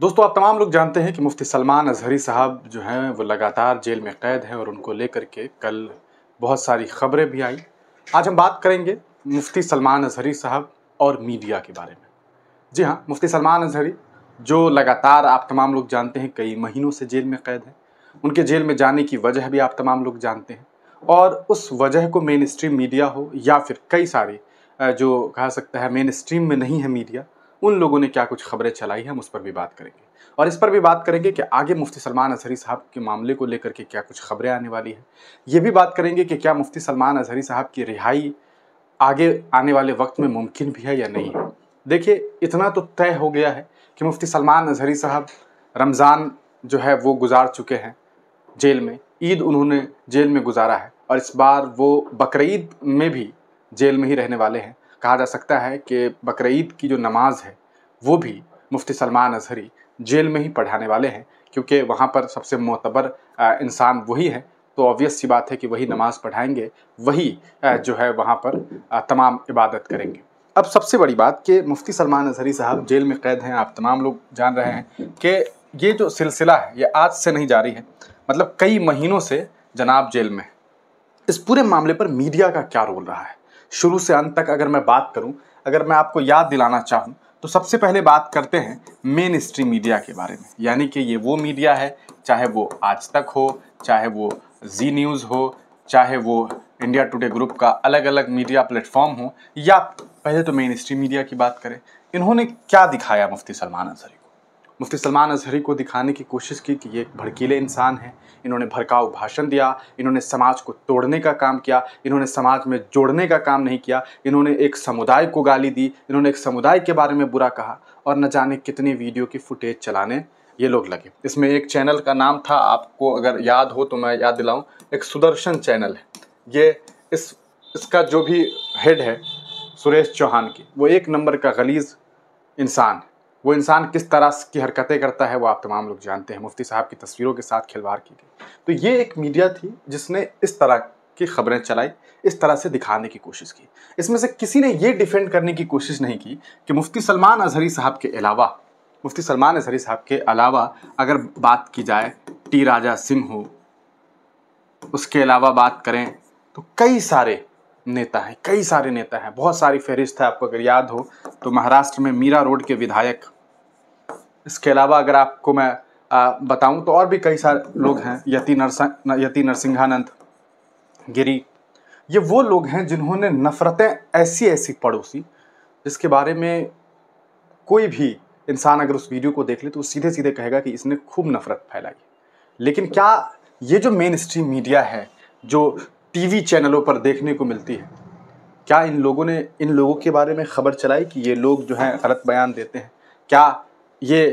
दोस्तों आप तमाम लोग जानते हैं कि मुफ्ती सलमान अजहरी साहब जो हैं वो लगातार जेल में कैद हैं और उनको लेकर के कल बहुत सारी खबरें भी आई आज हम बात करेंगे मुफ्ती सलमान अजहरी साहब और मीडिया के बारे में जी हाँ मुफ्ती सलमान अजहरी जो लगातार आप तमाम लोग जानते हैं कई महीनों से जेल में कैद हैं उनके जेल में जाने की वजह भी आप तमाम लोग जानते हैं और उस वजह को मेन स्ट्रीम मीडिया हो या फिर कई सारी जो कहा सकता है मेन स्ट्रीम में नहीं है मीडिया उन लोगों ने क्या कुछ खबरें चलाई हैं हम उस पर भी बात करेंगे और इस पर भी बात करेंगे कि आगे मुफ्ती सलमान अजहरी साहब के मामले को लेकर के क्या कुछ खबरें आने वाली हैं ये भी बात करेंगे कि क्या मुफ्ती सलमान अजहरी साहब की रिहाई आगे आने वाले वक्त में मुमकिन भी है या नहीं है देखिए इतना तो तय हो गया है कि मुफ्ती सलमान अजहरी साहब रमज़ान जो है वो गुजार चुके हैं जेल में ईद उन्होंने जेल में गुजारा है और इस बार वो बकर में भी जेल में ही रहने वाले हैं कहा जा सकता है कि बकर की जो नमाज है वो भी मुफ्ती सलमान अजहरी जेल में ही पढ़ाने वाले हैं क्योंकि वहाँ पर सबसे मोतबर इंसान वही है तो ऑब्वियस सी बात है कि वही नमाज़ पढ़ाएंगे वही जो है वहाँ पर तमाम इबादत करेंगे अब सबसे बड़ी बात कि मुफ्ती सलमान अजहरी साहब जेल में कैद हैं आप तमाम लोग जान रहे हैं कि ये जो सिलसिला है ये आज से नहीं जारी है मतलब कई महीनों से जनाब जेल में इस पूरे मामले पर मीडिया का क्या रोल रहा है शुरू से अंत तक अगर मैं बात करूं अगर मैं आपको याद दिलाना चाहूं तो सबसे पहले बात करते हैं मेन स्ट्रीम मीडिया के बारे में यानी कि ये वो मीडिया है चाहे वो आज तक हो चाहे वो जी न्यूज़ हो चाहे वो इंडिया टुडे ग्रुप का अलग अलग मीडिया प्लेटफॉर्म हो या पहले तो मेन स्ट्रीम मीडिया की बात करें इन्होंने क्या दिखाया मुफ्ती सलमान अंसारी मुफ्ती सलमान अजहरी को दिखाने की कोशिश की कि ये एक भड़कीले इंसान हैं इन्होंने भड़काऊ भाषण दिया इन्होंने समाज को तोड़ने का काम किया इन्होंने समाज में जोड़ने का काम नहीं किया इन्होंने एक समुदाय को गाली दी इन्होंने एक समुदाय के बारे में बुरा कहा और न जाने कितनी वीडियो की फुटेज चलाने ये लोग लगे इसमें एक चैनल का नाम था आपको अगर याद हो तो मैं याद दिलाऊँ एक सुदर्शन चैनल है ये इस इसका जो भी हेड है सुरेश चौहान की वो एक नंबर का गलीज़ इंसान है वो इंसान किस तरह की हरकतें करता है वो आप तमाम लोग जानते हैं मुफ्ती साहब की तस्वीरों के साथ खिलवाड़ की गई तो ये एक मीडिया थी जिसने इस तरह की खबरें चलाई इस तरह से दिखाने की कोशिश की इसमें से किसी ने ये डिफेंड करने की कोशिश नहीं की कि मुफ्ती सलमान अजहरी साहब के अलावा मुफ्ती सलमान अजहरी साहब के अलावा अगर बात की जाए टी राजा सिंह हो उसके अलावा बात करें तो कई सारे नेता हैं कई सारे नेता हैं बहुत सारी फहरिस्त है आपको अगर याद हो तो महाराष्ट्र में मीरा रोड के विधायक इसके अलावा अगर आपको मैं बताऊं तो और भी कई सारे लोग हैं यति नरसं यति नरसिंहानंद गिरी ये वो लोग हैं जिन्होंने नफ़रतें ऐसी ऐसी पड़ोसी जिसके बारे में कोई भी इंसान अगर उस वीडियो को देख ले तो सीधे सीधे कहेगा कि इसने खूब नफ़रत फैलाई लेकिन क्या ये जो मेन स्ट्रीम मीडिया है जो टीवी चैनलों पर देखने को मिलती है क्या इन लोगों ने इन लोगों के बारे में खबर चलाई कि ये लोग जो हैं गलत बयान देते हैं क्या ये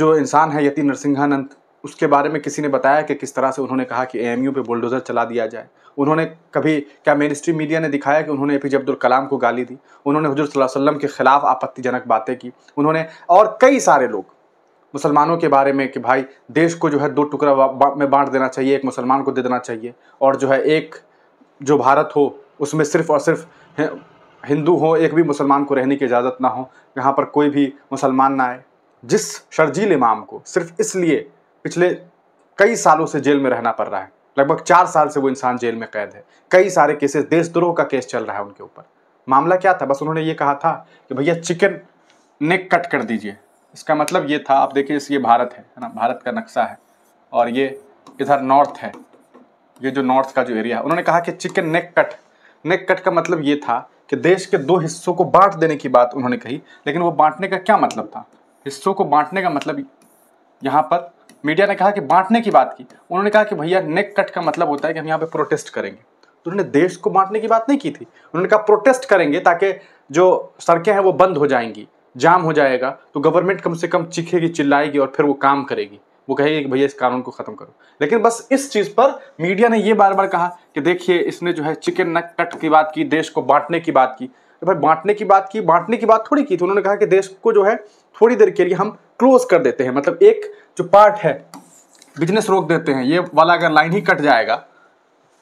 जो इंसान है यति नरसिंहानंद उसके बारे में किसी ने बताया कि किस तरह से उन्होंने कहा कि एएमयू पे बुलडोज़र चला दिया जाए उन्होंने कभी क्या मेन स्ट्रीम मीडिया ने दिखाया कि उन्होंने ए पी जे अब्दुल कलाम को गाली दी उन्होंने हजूर वसल्लम के ख़िलाफ़ आपत्तिजनक बातें की उन्होंने और कई सारे लोग मुसलमानों के बारे में कि भाई देश को जो है दो टुकड़ा में बांट देना चाहिए एक मुसलमान को दे देना चाहिए और जो है एक जो भारत हो उसमें सिर्फ और सिर्फ हिंदू हो एक भी मुसलमान को रहने की इजाज़त ना हो यहाँ पर कोई भी मुसलमान ना आए जिस शर्जील इमाम को सिर्फ इसलिए पिछले कई सालों से जेल में रहना पड़ रहा है लगभग चार साल से वो इंसान जेल में कैद है कई सारे केसेस देशद्रोह का केस चल रहा है उनके ऊपर मामला क्या था बस उन्होंने ये कहा था कि भैया चिकन नेक कट कर दीजिए इसका मतलब ये था आप देखिए ये भारत है ना भारत का नक्शा है और ये इधर नॉर्थ है ये जो नॉर्थ का जो एरिया है उन्होंने कहा कि chicken neck cut neck cut का मतलब ये था कि देश के दो हिस्सों को बांट देने की बात उन्होंने कही लेकिन वो बांटने का क्या मतलब था हिस्सों को बांटने का मतलब यहाँ पर मीडिया ने कहा कि बांटने की बात की उन्होंने कहा कि भैया नेक कट का मतलब होता है कि हम यहाँ पे प्रोटेस्ट करेंगे तो उन्होंने देश को बांटने की बात नहीं की थी उन्होंने कहा प्रोटेस्ट करेंगे ताकि जो सड़कें हैं वो बंद हो जाएंगी जाम हो जाएगा तो गवर्नमेंट कम से कम चीखेगी चिल्लाएगी और फिर वो काम करेगी वो कहेगी कि भैया इस कानून को ख़त्म करो लेकिन बस इस चीज़ पर मीडिया ने ये बार बार कहा कि देखिए इसने जो है चिकन नक कट की बात की देश को बांटने की बात की तो भाई बांटने की बात की बांटने की बात थोड़ी की थी उन्होंने कहा कि देश को जो है थोड़ी देर के लिए हम क्लोज कर देते हैं मतलब एक जो पार्ट है बिजनेस रोक देते हैं ये वाला अगर लाइन ही कट जाएगा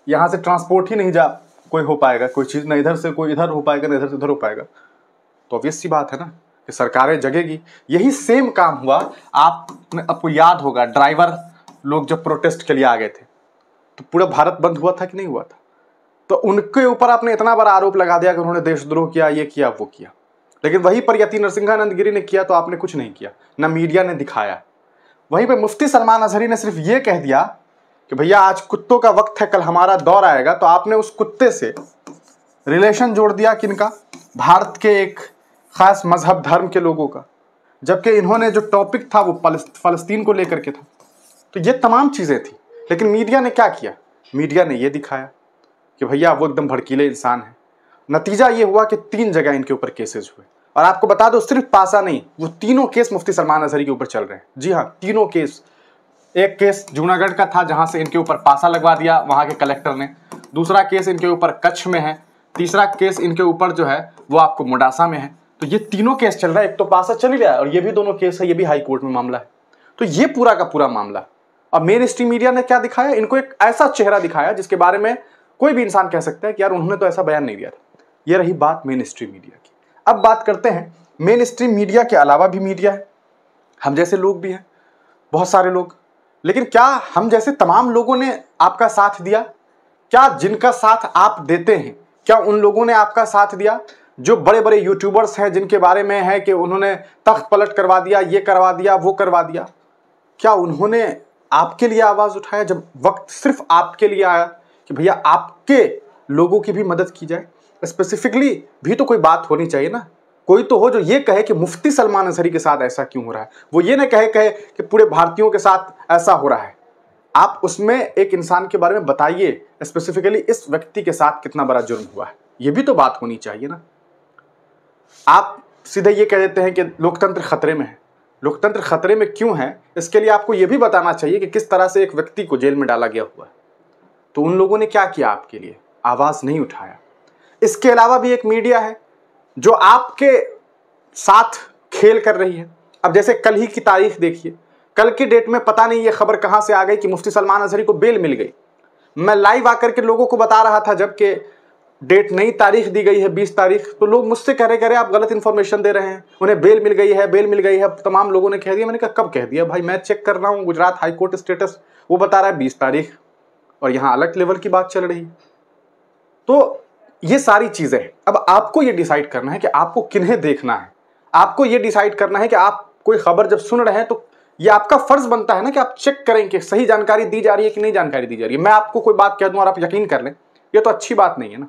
यहाँ से ट्रांसपोर्ट ही नहीं जा कोई हो पाएगा कोई चीज़ ना इधर से कोई इधर हो पाएगा ना इधर से उधर हो पाएगा तो ऑब्वियस सी बात है ना कि सरकारें जगेगी यही सेम काम हुआ आप आपको याद होगा ड्राइवर लोग जब प्रोटेस्ट के लिए आ गए थे तो पूरा भारत बंद हुआ था कि नहीं हुआ था तो उनके ऊपर आपने इतना बड़ा आरोप लगा दिया कि उन्होंने देशद्रोह किया ये किया वो किया लेकिन वहीं पर यति नरसिंहानंद गिरी ने किया तो आपने कुछ नहीं किया ना मीडिया ने दिखाया वहीं पर मुफ्ती सलमान अजहरी ने सिर्फ ये कह दिया कि भैया आज कुत्तों का वक्त है कल हमारा दौर आएगा तो आपने उस कुत्ते से रिलेशन जोड़ दिया का भारत के एक ख़ास मजहब धर्म के लोगों का जबकि इन्होंने जो टॉपिक था वो फ़लस्तीन को लेकर के था तो ये तमाम चीज़ें थी लेकिन मीडिया ने क्या किया मीडिया ने ये दिखाया कि भैया वो एकदम भड़कीले इंसान हैं नतीजा ये हुआ कि तीन जगह इनके ऊपर केसेस हुए और आपको बता दो सिर्फ पासा नहीं वो तीनों केस मुफ्ती सलमान अजहरी के ऊपर चल रहे हैं जी हाँ तीनों केस एक केस जूनागढ़ का था जहाँ से इनके ऊपर पासा लगवा दिया वहाँ के कलेक्टर ने दूसरा केस इनके ऊपर कच्छ में है तीसरा केस इनके ऊपर जो है वो आपको मोडासा में है तो ये तीनों केस चल रहा है एक तो पासा चल ही रहा है और ये भी दोनों केस है ये भी हाई कोर्ट में मामला है तो ये पूरा का पूरा मामला अब मेन स्ट्रीम मीडिया ने क्या दिखाया इनको एक ऐसा चेहरा दिखाया जिसके बारे में कोई भी इंसान कह सकता है कि यार उन्होंने तो ऐसा बयान नहीं दिया था ये रही बात मेन स्ट्रीम मीडिया की अब बात करते हैं मेन स्ट्रीम मीडिया के अलावा भी मीडिया है हम जैसे लोग भी हैं बहुत सारे लोग लेकिन क्या हम जैसे तमाम लोगों ने आपका साथ दिया क्या जिनका साथ आप देते हैं क्या उन लोगों ने आपका साथ दिया जो बड़े बड़े यूट्यूबर्स हैं जिनके बारे में है कि उन्होंने तख्त पलट करवा दिया ये करवा दिया वो करवा दिया क्या उन्होंने आपके लिए आवाज़ उठाया जब वक्त सिर्फ आपके लिए आया कि भैया आपके लोगों की भी मदद की जाए स्पेसिफिकली भी तो कोई बात होनी चाहिए ना कोई तो हो जो ये कहे कि मुफ्ती सलमान अंसरी के साथ ऐसा क्यों हो रहा है वो ये ना कहे कहे कि पूरे भारतीयों के साथ ऐसा हो रहा है आप उसमें एक इंसान के बारे में बताइए स्पेसिफिकली इस व्यक्ति के साथ कितना बड़ा जुर्म हुआ है ये भी तो बात होनी चाहिए ना आप सीधे ये कह देते हैं कि लोकतंत्र खतरे में है लोकतंत्र खतरे में क्यों है इसके लिए आपको ये भी बताना चाहिए कि किस तरह से एक व्यक्ति को जेल में डाला गया हुआ है तो उन लोगों ने क्या किया आपके लिए आवाज़ नहीं उठाया इसके अलावा भी एक मीडिया है जो आपके साथ खेल कर रही है अब जैसे कल ही की तारीख देखिए कल की डेट में पता नहीं ये खबर कहाँ से आ गई कि मुफ्ती सलमान अजहरी को बेल मिल गई मैं लाइव आकर के लोगों को बता रहा था जबकि डेट नई तारीख दी गई है बीस तारीख तो लोग मुझसे कह रहे कह रहे आप गलत इन्फॉर्मेशन दे रहे हैं उन्हें बेल मिल गई है बेल मिल गई है तमाम लोगों ने कह दिया मैंने कहा कब कह दिया भाई मैं चेक कर रहा हूँ गुजरात हाईकोर्ट स्टेटस वो बता रहा है बीस तारीख और यहाँ अलग लेवल की बात चल रही तो ये सारी चीज़ें हैं अब आपको ये डिसाइड करना है कि आपको किन्हें देखना है आपको ये डिसाइड करना है कि आप कोई खबर जब सुन रहे हैं तो ये आपका फर्ज बनता है ना कि आप चेक करें कि सही जानकारी दी जा रही है कि नहीं जानकारी दी जा रही है मैं आपको कोई बात कह दूं और आप यकीन कर लें ये तो अच्छी बात नहीं है ना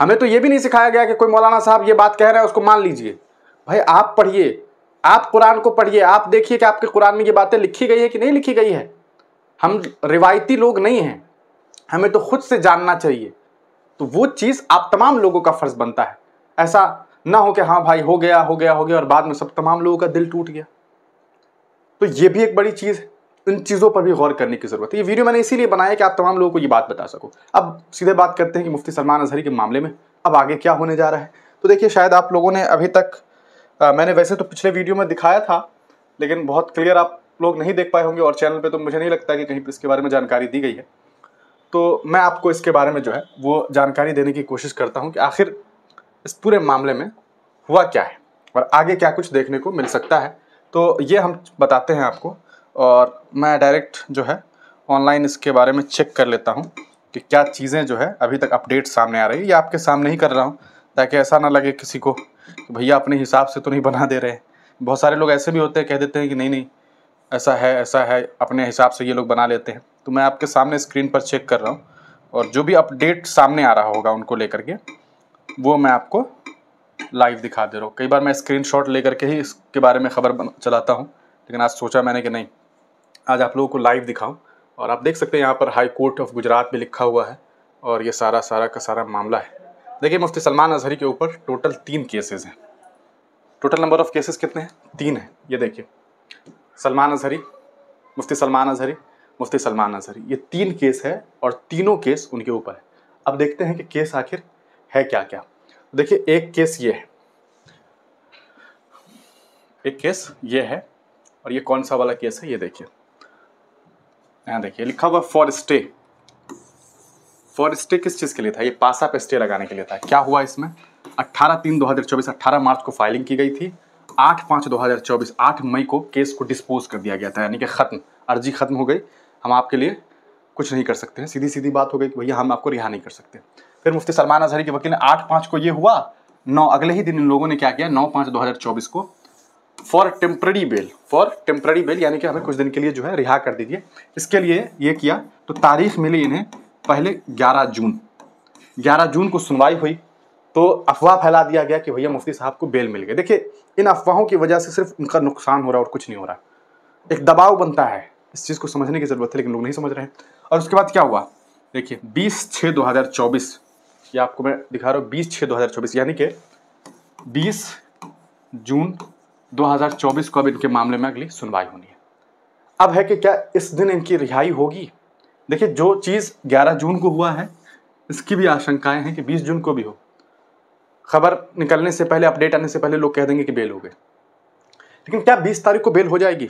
हमें तो ये भी नहीं सिखाया गया कि कोई मौलाना साहब ये बात कह रहे हैं उसको मान लीजिए भाई आप पढ़िए आप कुरान को पढ़िए आप देखिए कि आपके कुरान में ये बातें लिखी गई है कि नहीं लिखी गई है हम रिवायती लोग नहीं हैं हमें तो खुद से जानना चाहिए तो वो चीज़ आप तमाम लोगों का फ़र्ज़ बनता है ऐसा ना हो कि हाँ भाई हो गया हो गया हो गया और बाद में सब तमाम लोगों का दिल टूट गया तो ये भी एक बड़ी चीज़ है इन चीज़ों पर भी गौर करने की ज़रूरत है ये वीडियो मैंने इसीलिए बनाया कि आप तमाम लोगों को ये बात बता सको अब सीधे बात करते हैं कि मुफ्ती सलमान अजहरी के मामले में अब आगे क्या होने जा रहा है तो देखिए शायद आप लोगों ने अभी तक आ, मैंने वैसे तो पिछले वीडियो में दिखाया था लेकिन बहुत क्लियर आप लोग नहीं देख पाए होंगे और चैनल पे तो मुझे नहीं लगता कि कहीं पर इसके बारे में जानकारी दी गई है तो मैं आपको इसके बारे में जो है वो जानकारी देने की कोशिश करता हूँ कि आखिर इस पूरे मामले में हुआ क्या है और आगे क्या कुछ देखने को मिल सकता है तो ये हम बताते हैं आपको और मैं डायरेक्ट जो है ऑनलाइन इसके बारे में चेक कर लेता हूँ कि क्या चीज़ें जो है अभी तक अपडेट सामने आ रही है या आपके सामने ही कर रहा हूँ ताकि ऐसा ना लगे किसी को कि भैया अपने हिसाब से तो नहीं बना दे रहे बहुत सारे लोग ऐसे भी होते हैं कह देते हैं कि नहीं नहीं ऐसा है ऐसा है अपने हिसाब से ये लोग बना लेते हैं तो मैं आपके सामने स्क्रीन पर चेक कर रहा हूँ और जो भी अपडेट सामने आ रहा होगा उनको लेकर के वो मैं आपको लाइव दिखा दे रहा हूँ कई बार मैं स्क्रीन शॉट लेकर के ही इसके बारे में खबर चलाता हूँ लेकिन आज सोचा मैंने कि नहीं आज आप लोगों को लाइव दिखाऊँ और आप देख सकते हैं यहाँ पर हाई कोर्ट ऑफ गुजरात भी लिखा हुआ है और ये सारा सारा का सारा मामला है देखिए मुफ्ती सलमान अजहरी के ऊपर टोटल तीन केसेस हैं टोटल नंबर ऑफ़ केसेस कितने हैं तीन हैं ये देखिए सलमान अजहरी मुफ्ती सलमान अजहरी मुफ्ती सलमान नजरी ये तीन केस है और तीनों केस उनके ऊपर है अब देखते हैं कि केस आखिर है क्या क्या देखिए एक केस ये है एक केस ये है और ये कौन सा वाला केस है ये देखिए यहाँ देखिए लिखा हुआ फॉर स्टे फॉर स्टे किस चीज़ के लिए था ये पासा पे स्टे लगाने के लिए था क्या हुआ इसमें 18 तीन 2024 18 मार्च को फाइलिंग की गई थी 8 पाँच 2024 8 मई को केस को डिस्पोज कर दिया गया था यानी कि खत्म अर्जी खत्म हो गई हम आपके लिए कुछ नहीं कर सकते हैं सीधी सीधी बात हो गई कि भैया हम आपको रिहा नहीं कर सकते फिर मुफ्ती सलमान अजहरी के वकील ने आठ पाँच को ये हुआ नौ अगले ही दिन इन लोगों ने क्या किया नौ पाँच दो हज़ार चौबीस को for temporary bail for temporary bail यानी कि हमें कुछ दिन के लिए जो है रिहा कर दीजिए इसके लिए ये किया तो तारीख मिली इन्हें पहले ग्यारह जून ग्यारह जून को सुनवाई हुई तो अफवाह फैला दिया गया कि भैया मुफ्ती साहब को बेल मिल गए देखिए इन अफवाहों की वजह से सिर्फ उनका नुकसान हो रहा और कुछ नहीं हो रहा एक दबाव बनता है इस चीज़ को समझने की ज़रूरत है लेकिन लोग नहीं समझ रहे हैं और उसके बाद क्या हुआ देखिए बीस छः दो हज़ार चौबीस ये आपको मैं दिखा रहा हूँ बीस छः दो हज़ार चौबीस यानी कि बीस जून 2024 को अब इनके मामले में अगली सुनवाई होनी है अब है कि क्या इस दिन इनकी रिहाई होगी देखिए जो चीज़ ग्यारह जून को हुआ है इसकी भी आशंकाएं हैं कि बीस जून को भी हो खबर निकलने से पहले अपडेट आने से पहले लोग कह देंगे कि बेल हो गए लेकिन क्या 20 तारीख को बेल हो जाएगी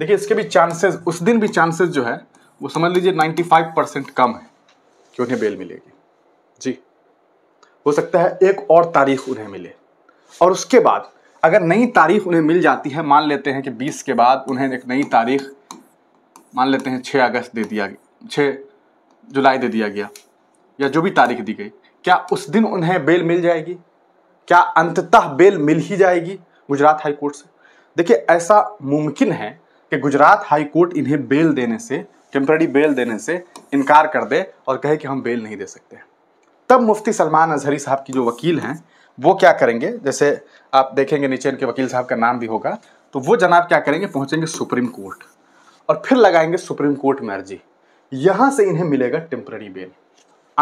देखिए इसके भी चांसेस उस दिन भी चांसेस जो है वो समझ लीजिए 95 परसेंट कम है कि उन्हें बेल मिलेगी जी हो सकता है एक और तारीख उन्हें मिले और उसके बाद अगर नई तारीख उन्हें मिल जाती है मान लेते हैं कि 20 के बाद उन्हें एक नई तारीख मान लेते हैं 6 अगस्त दे दिया गया छः जुलाई दे दिया गया या जो भी तारीख दी गई क्या उस दिन उन्हें बेल मिल जाएगी क्या अंततः बेल मिल ही जाएगी गुजरात हाईकोर्ट से देखिए ऐसा मुमकिन है कि गुजरात हाई कोर्ट इन्हें बेल देने से टेम्प्ररी बेल देने से इनकार कर दे और कहे कि हम बेल नहीं दे सकते तब मुफ्ती सलमान अजहरी साहब की जो वकील हैं वो क्या करेंगे जैसे आप देखेंगे नीचे इनके वकील साहब का नाम भी होगा तो वो जनाब क्या करेंगे पहुंचेंगे सुप्रीम कोर्ट और फिर लगाएंगे सुप्रीम कोर्ट में अर्जी यहाँ से इन्हें मिलेगा टेम्प्ररी बेल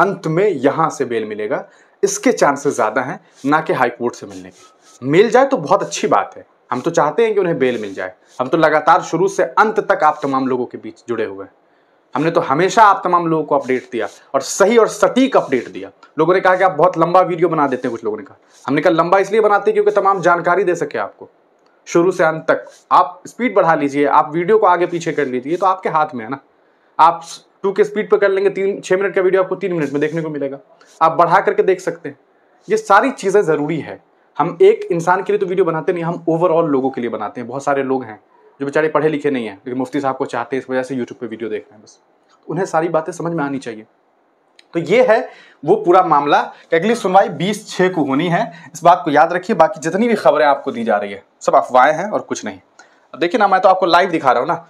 अंत में यहाँ से बेल मिलेगा इसके चांसेस ज़्यादा हैं ना कि हाई कोर्ट से मिलने के मिल जाए तो बहुत अच्छी बात है हम तो चाहते हैं कि उन्हें बेल मिल जाए हम तो लगातार शुरू से अंत तक आप तमाम लोगों के बीच जुड़े हुए हैं हमने तो हमेशा आप तमाम लोगों को अपडेट दिया और सही और सटीक अपडेट दिया लोगों ने कहा कि आप बहुत लंबा वीडियो बना देते हैं कुछ लोगों ने कहा हमने कहा लंबा इसलिए बनाते हैं क्योंकि तमाम जानकारी दे सके आपको शुरू से अंत तक आप स्पीड बढ़ा लीजिए आप वीडियो को आगे पीछे कर लीजिए तो आपके हाथ में है ना आप टू के स्पीड पर कर लेंगे तीन छः मिनट का वीडियो आपको तीन मिनट में देखने को मिलेगा आप बढ़ा करके देख सकते हैं ये सारी चीज़ें ज़रूरी है हम एक इंसान के लिए तो वीडियो बनाते नहीं हम ओवरऑल लोगों के लिए बनाते हैं बहुत सारे लोग हैं जो बेचारे पढ़े लिखे नहीं हैं लेकिन मुफ्ती साहब को चाहते हैं इस वजह से यूट्यूब पर वीडियो देख रहे हैं बस उन्हें सारी बातें समझ में आनी चाहिए तो ये है वो पूरा मामला अगली सुनवाई बीस छः को होनी है इस बात को याद रखिए बाकी जितनी भी खबरें आपको दी जा रही है सब अफवाहें हैं और कुछ नहीं अब देखिए ना मैं तो आपको लाइव दिखा रहा हूँ ना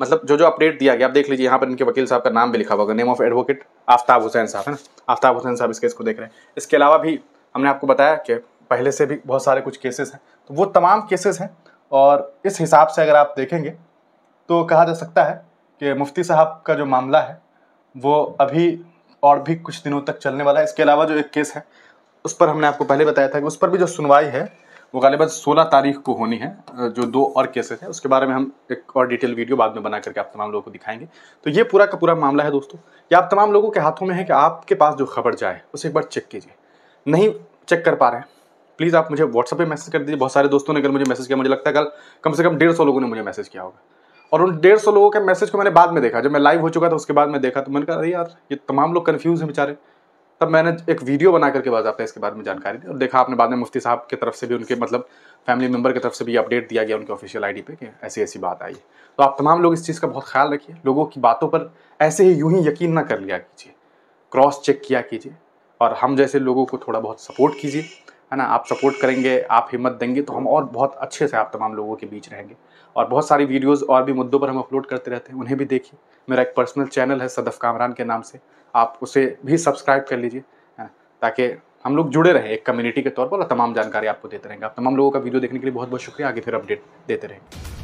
मतलब जो जो अपडेट दिया गया आप देख लीजिए यहाँ पर इनके वकील साहब का नाम भी लिखा हुआ है name of advocate Aftab Hussain साहब है ना आफ्ताब हुसैन साहब इस केस को देख रहे हैं इसके अलावा भी हमने आपको बताया कि पहले से भी बहुत सारे कुछ केसेस हैं तो वो तमाम केसेस हैं और इस हिसाब से अगर आप देखेंगे तो कहा जा सकता है कि मुफ्ती साहब का जो मामला है वो अभी और भी कुछ दिनों तक चलने वाला है इसके अलावा जो एक केस है उस पर हमने आपको पहले बताया था कि उस पर भी जो सुनवाई है वो गालिबा सोलह तारीख को होनी है जो दो और केसेस हैं उसके बारे में हम एक और डिटेल वीडियो बाद में बना करके आप तमाम लोगों को दिखाएंगे तो ये पूरा का पूरा मामला है दोस्तों ये आप तमाम लोगों के हाथों में है कि आपके पास जो खबर जाए उसे एक बार चेक कीजिए नहीं चेक कर पा रहे हैं प्लीज़ आप मुझे व्हाट्सअप पे मैसेज कर दीजिए बहुत सारे दोस्तों ने कल मुझे मैसेज किया मुझे लगता है कल कम से कम डेढ़ सौ लोगों ने मुझे मैसेज किया होगा और उन डेढ़ सौ लोगों के मैसेज को मैंने बाद में देखा जब मैं लाइव हो चुका था उसके बाद मैं देखा तो मैंने कहा अरे यार ये तमाम लोग कन्फ्यूज़ हैं बेचारे तब मैंने एक वीडियो बना करके बाद आपने इसके बारे में जानकारी दी और देखा आपने बाद में मुफ्ती साहब की तरफ से भी उनके मतलब फैमिली मेम्बर की तरफ से भी अपडेट दिया गया उनके ऑफिशियल डी पे कि ऐसी ऐसी बात आई है तो आप तमाम लोग इस चीज़ का बहुत ख्याल रखिए लोगों की बातों पर ऐसे ही यूं ही यकीन ना कर लिया कीजिए क्रॉस चेक किया कीजिए और हम जैसे लोगों को थोड़ा बहुत सपोर्ट कीजिए है ना आप सपोर्ट करेंगे आप हिम्मत देंगे तो हम और बहुत अच्छे से आप तमाम लोगों के बीच रहेंगे और बहुत सारी वीडियोस और भी मुद्दों पर हम अपलोड करते रहते हैं उन्हें भी देखिए मेरा एक पर्सनल चैनल है सदफ़ कामरान के नाम से आप उसे भी सब्सक्राइब कर लीजिए है ना ताकि हम लोग जुड़े रहें एक कम्युनिटी के तौर पर और तमाम जानकारी आपको देते रहेंगे आप तमाम लोगों का वीडियो देखने के लिए बहुत बहुत शुक्रिया आगे फिर अपडेट देते रहेंगे